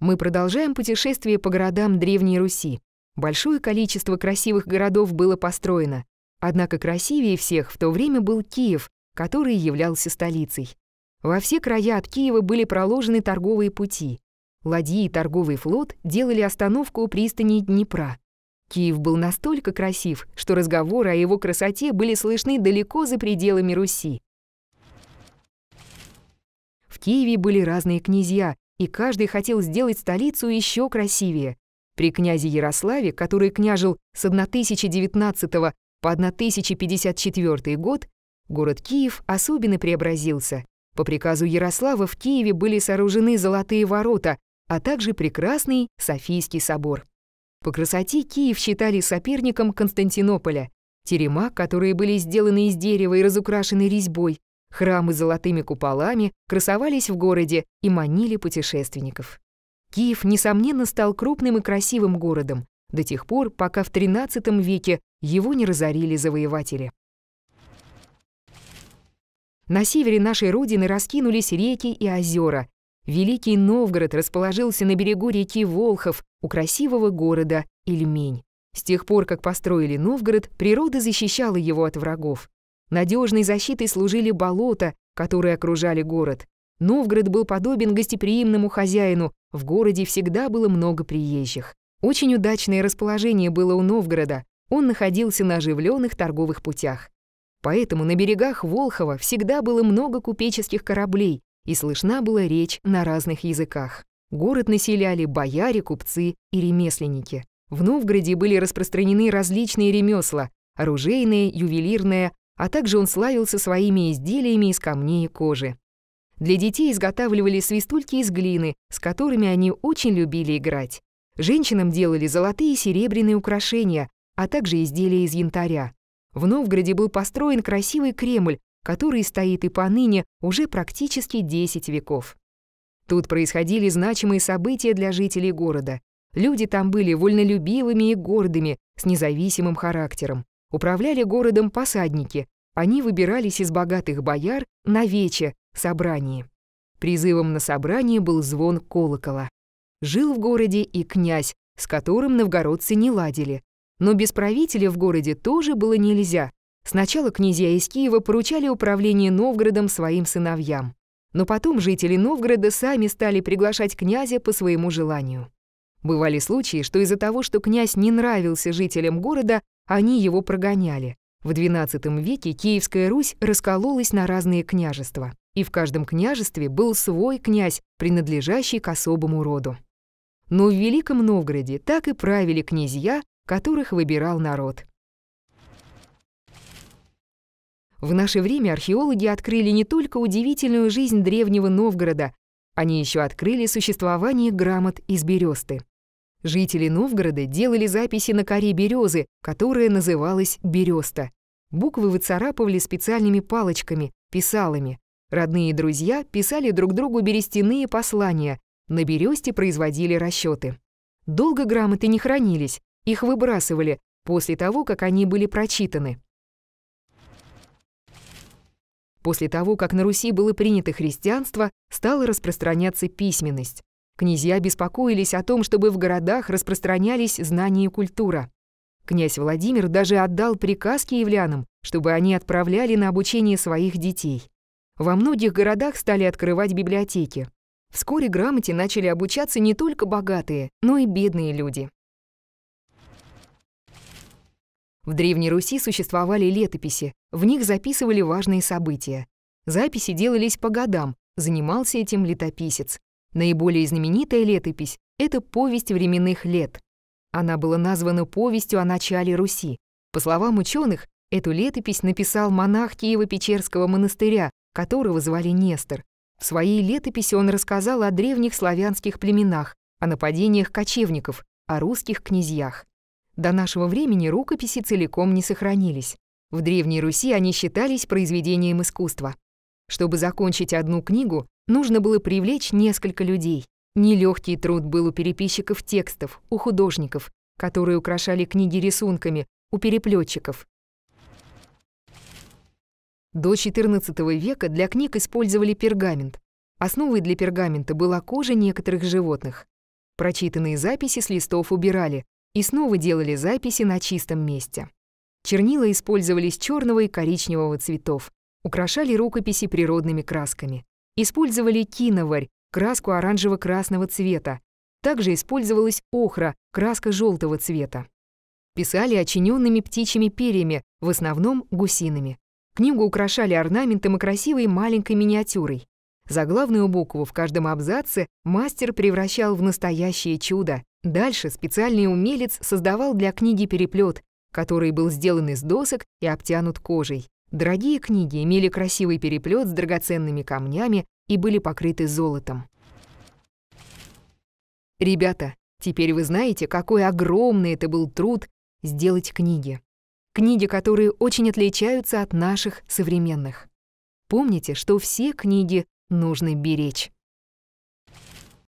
Мы продолжаем путешествие по городам Древней Руси. Большое количество красивых городов было построено. Однако красивее всех в то время был Киев, который являлся столицей. Во все края от Киева были проложены торговые пути. Ладьи и торговый флот делали остановку у пристани Днепра. Киев был настолько красив, что разговоры о его красоте были слышны далеко за пределами Руси. В Киеве были разные князья, и каждый хотел сделать столицу еще красивее. При князе Ярославе, который княжил с 1019 по 1054 год, город Киев особенно преобразился. По приказу Ярослава в Киеве были сооружены золотые ворота, а также прекрасный Софийский собор. По красоте Киев считали соперником Константинополя. Терема, которые были сделаны из дерева и разукрашены резьбой, Храмы с золотыми куполами красовались в городе и манили путешественников. Киев, несомненно, стал крупным и красивым городом до тех пор, пока в XIII веке его не разорили завоеватели. На севере нашей родины раскинулись реки и озера. Великий Новгород расположился на берегу реки Волхов у красивого города Ильмень. С тех пор, как построили Новгород, природа защищала его от врагов. Надежной защитой служили болота, которые окружали город. Новгород был подобен гостеприимному хозяину, в городе всегда было много приезжих. Очень удачное расположение было у Новгорода, он находился на оживленных торговых путях. Поэтому на берегах Волхова всегда было много купеческих кораблей, и слышна была речь на разных языках. Город населяли бояре, купцы и ремесленники. В Новгороде были распространены различные ремесла – оружейное, ювелирное, а также он славился своими изделиями из камней и кожи. Для детей изготавливали свистульки из глины, с которыми они очень любили играть. Женщинам делали золотые и серебряные украшения, а также изделия из янтаря. В Новгороде был построен красивый Кремль, который стоит и поныне уже практически 10 веков. Тут происходили значимые события для жителей города. Люди там были вольнолюбивыми и гордыми, с независимым характером. Управляли городом посадники, они выбирались из богатых бояр на вече, собрании. Призывом на собрание был звон колокола. Жил в городе и князь, с которым новгородцы не ладили. Но без правителя в городе тоже было нельзя. Сначала князья из Киева поручали управление Новгородом своим сыновьям. Но потом жители Новгорода сами стали приглашать князя по своему желанию. Бывали случаи, что из-за того, что князь не нравился жителям города, они его прогоняли. В XII веке Киевская Русь раскололась на разные княжества, и в каждом княжестве был свой князь, принадлежащий к особому роду. Но в Великом Новгороде так и правили князья, которых выбирал народ. В наше время археологи открыли не только удивительную жизнь древнего Новгорода, они еще открыли существование грамот из бересты. Жители Новгорода делали записи на коре березы, которая называлась «береста». Буквы выцарапывали специальными палочками, писалами. Родные и друзья писали друг другу берестяные послания, на бересте производили расчеты. Долго грамоты не хранились, их выбрасывали после того, как они были прочитаны. После того, как на Руси было принято христианство, стала распространяться письменность. Князья беспокоились о том, чтобы в городах распространялись знания и культура. Князь Владимир даже отдал приказ киевлянам, чтобы они отправляли на обучение своих детей. Во многих городах стали открывать библиотеки. Вскоре грамоте начали обучаться не только богатые, но и бедные люди. В Древней Руси существовали летописи, в них записывали важные события. Записи делались по годам, занимался этим летописец. Наиболее знаменитая летопись — это «Повесть временных лет». Она была названа повестью о начале Руси. По словам ученых, эту летопись написал монах Киево-Печерского монастыря, которого звали Нестор. В своей летописи он рассказал о древних славянских племенах, о нападениях кочевников, о русских князьях. До нашего времени рукописи целиком не сохранились. В Древней Руси они считались произведением искусства. Чтобы закончить одну книгу, нужно было привлечь несколько людей. Нелегкий труд был у переписчиков текстов, у художников, которые украшали книги рисунками, у переплетчиков. До XIV века для книг использовали пергамент. Основой для пергамента была кожа некоторых животных. Прочитанные записи с листов убирали и снова делали записи на чистом месте. Чернила использовались черного и коричневого цветов украшали рукописи природными красками. Использовали киноварь, краску оранжево-красного цвета. Также использовалась охра, краска желтого цвета. Писали очиненными птичьими перьями, в основном гусиными. Книгу украшали орнаментом и красивой маленькой миниатюрой. Заглавную букву в каждом абзаце мастер превращал в настоящее чудо. Дальше специальный умелец создавал для книги переплет, который был сделан из досок и обтянут кожей. Дорогие книги имели красивый переплет с драгоценными камнями и были покрыты золотом. Ребята, теперь вы знаете, какой огромный это был труд сделать книги. Книги, которые очень отличаются от наших современных. Помните, что все книги нужно беречь.